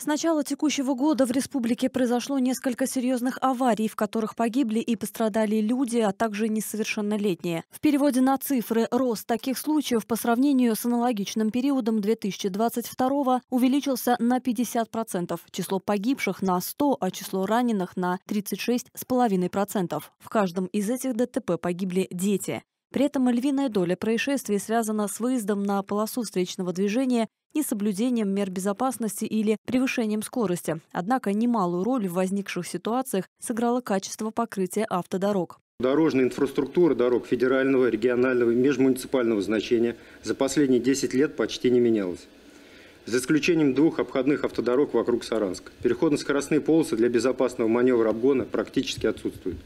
С начала текущего года в республике произошло несколько серьезных аварий, в которых погибли и пострадали люди, а также несовершеннолетние. В переводе на цифры рост таких случаев по сравнению с аналогичным периодом 2022 увеличился на 50%, число погибших на 100, а число раненых на 36,5%. В каждом из этих ДТП погибли дети. При этом львиная доля происшествий связана с выездом на полосу встречного движения несоблюдением мер безопасности или превышением скорости. Однако немалую роль в возникших ситуациях сыграло качество покрытия автодорог. Дорожная инфраструктура дорог федерального, регионального и межмуниципального значения за последние 10 лет почти не менялась. За исключением двух обходных автодорог вокруг Саранска. Переходно-скоростные полосы для безопасного маневра обгона практически отсутствуют.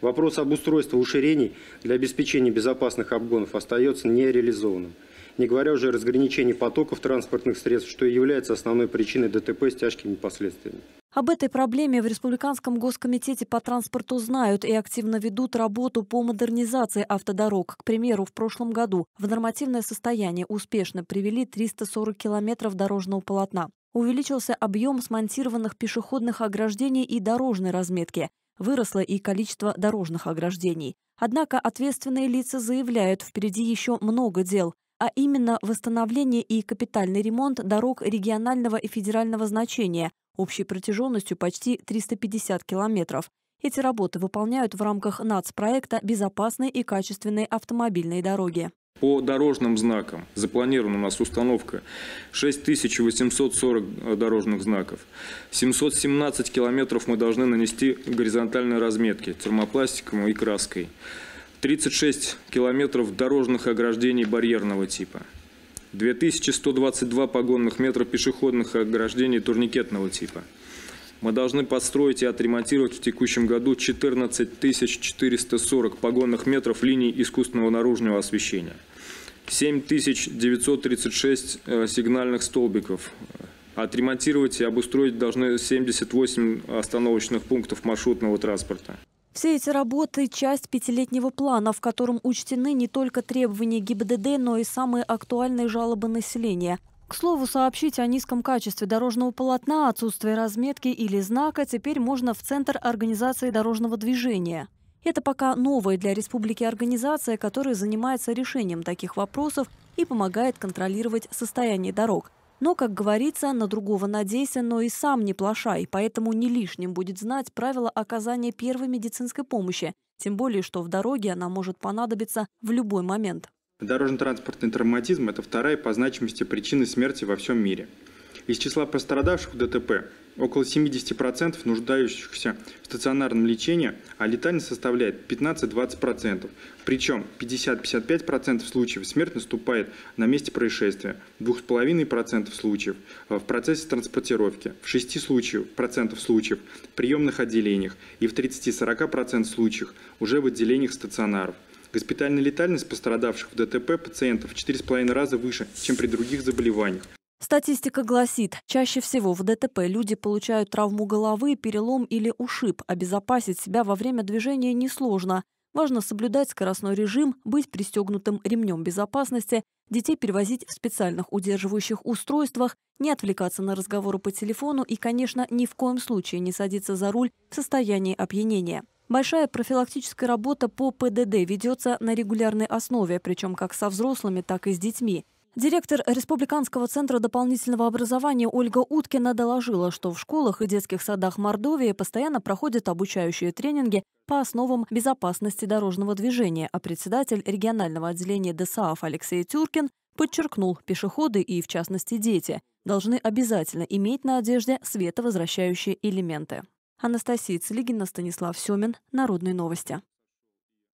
Вопрос об устройстве уширений для обеспечения безопасных обгонов остается нереализованным не говоря уже о разграничении потоков транспортных средств, что и является основной причиной ДТП с тяжкими последствиями. Об этой проблеме в Республиканском госкомитете по транспорту знают и активно ведут работу по модернизации автодорог. К примеру, в прошлом году в нормативное состояние успешно привели 340 километров дорожного полотна. Увеличился объем смонтированных пешеходных ограждений и дорожной разметки. Выросло и количество дорожных ограждений. Однако ответственные лица заявляют, впереди еще много дел а именно восстановление и капитальный ремонт дорог регионального и федерального значения общей протяженностью почти 350 километров. Эти работы выполняют в рамках нацпроекта «Безопасные и качественные автомобильные дороги». По дорожным знакам запланирована у нас установка 6840 э, дорожных знаков. 717 километров мы должны нанести горизонтальной разметки термопластиком и краской. 36 километров дорожных ограждений барьерного типа, 2122 погонных метра пешеходных ограждений турникетного типа. Мы должны построить и отремонтировать в текущем году 14 440 погонных метров линий искусственного наружного освещения, 7936 э, сигнальных столбиков, Отремонтировать и обустроить должны 78 остановочных пунктов маршрутного транспорта. Все эти работы – часть пятилетнего плана, в котором учтены не только требования ГИБДД, но и самые актуальные жалобы населения. К слову, сообщить о низком качестве дорожного полотна, отсутствии разметки или знака теперь можно в Центр организации дорожного движения. Это пока новая для республики организация, которая занимается решением таких вопросов и помогает контролировать состояние дорог. Но, как говорится, на другого надейся, но и сам не плашай, поэтому не лишним будет знать правила оказания первой медицинской помощи, тем более, что в дороге она может понадобиться в любой момент. Дорожно-транспортный травматизм – это вторая по значимости причина смерти во всем мире. Из числа пострадавших в ДТП около 70% нуждающихся в стационарном лечении, а летальность составляет 15-20%. Причем 50-55% случаев смерть наступает на месте происшествия, 2,5% случаев э, в процессе транспортировки, в 6 случаев, процентов случаев в приемных отделениях и в 30-40% случаев уже в отделениях стационаров. Госпитальная летальность пострадавших в ДТП пациентов в 4,5 раза выше, чем при других заболеваниях. Статистика гласит, чаще всего в ДТП люди получают травму головы, перелом или ушиб. Обезопасить себя во время движения несложно. Важно соблюдать скоростной режим, быть пристегнутым ремнем безопасности, детей перевозить в специальных удерживающих устройствах, не отвлекаться на разговоры по телефону и, конечно, ни в коем случае не садиться за руль в состоянии опьянения. Большая профилактическая работа по ПДД ведется на регулярной основе, причем как со взрослыми, так и с детьми. Директор Республиканского центра дополнительного образования Ольга Уткина доложила, что в школах и детских садах Мордовии постоянно проходят обучающие тренинги по основам безопасности дорожного движения, а председатель регионального отделения ДСАФ Алексей Тюркин подчеркнул, пешеходы и, в частности, дети должны обязательно иметь на одежде световозвращающие элементы. Анастасия Целигина, Станислав Семин, Народные новости.